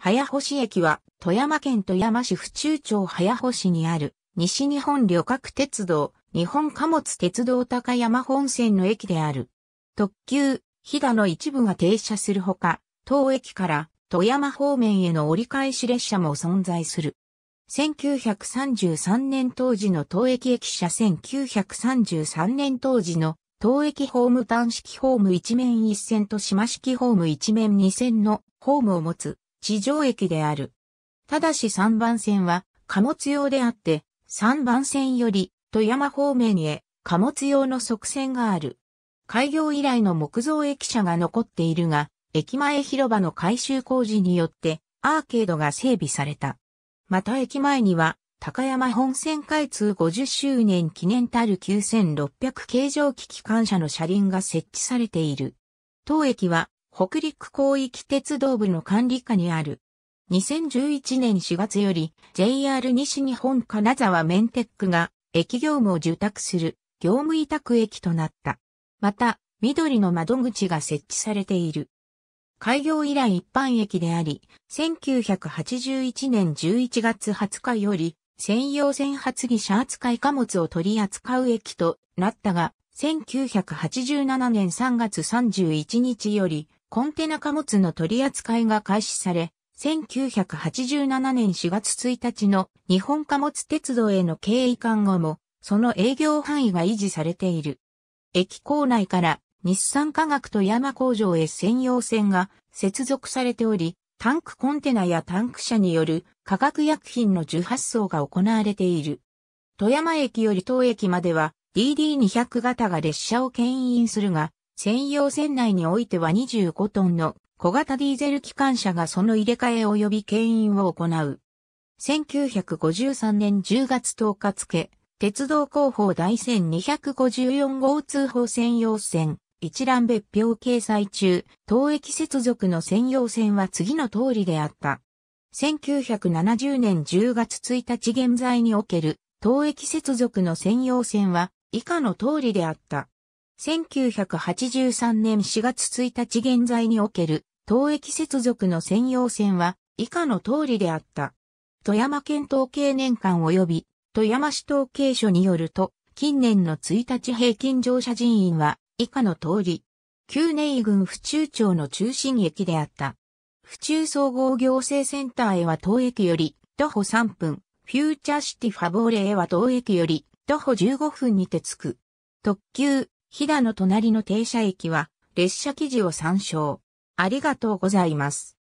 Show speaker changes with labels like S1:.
S1: 早星駅は富山県富山市府中町早星にある西日本旅客鉄道日本貨物鉄道高山本線の駅である。特急、飛騨の一部が停車するほか、当駅から富山方面への折り返し列車も存在する。1933年当時の当駅駅舎1933年当時の当駅ホーム端式ホーム一面一線と島式ホーム一面二線のホームを持つ地上駅である。ただし3番線は貨物用であって、3番線より富山方面へ貨物用の側線がある。開業以来の木造駅舎が残っているが、駅前広場の改修工事によってアーケードが整備された。また駅前には高山本線開通50周年記念たる9600形状機機関車の車輪が設置されている。当駅は北陸広域鉄道部の管理下にある。2011年4月より JR 西日本金沢メンテックが駅業務を受託する業務委託駅となった。また、緑の窓口が設置されている。開業以来一般駅であり、1981年11月20日より専用線発議車扱い貨物を取り扱う駅となったが、1987年3月31日よりコンテナ貨物の取り扱いが開始され、1987年4月1日の日本貨物鉄道への経営間後も、その営業範囲が維持されている。駅構内から日産化学と山工場へ専用線が接続されており、タンクコンテナやタンク車による化学薬品の受発送が行われている。富山駅より当駅までは DD200 型が列車を牽引するが、専用船内においては25トンの小型ディーゼル機関車がその入れ替え及び牽引を行う。1953年10月10日付、鉄道広報第1254号通報専用船、一覧別表掲載中、当駅接続の専用線は次の通りであった。1970年10月1日現在における、当駅接続の専用線は以下の通りであった。1983年4月1日現在における、東駅接続の専用線は、以下の通りであった。富山県統計年間及び、富山市統計所によると、近年の1日平均乗車人員は、以下の通り、旧年郡府中町の中心駅であった。府中総合行政センターへは東駅より、徒歩3分、フューチャーシティファボーレへは東駅より、徒歩15分にて着く。特急、飛騨の隣の停車駅は列車記事を参照。ありがとうございます。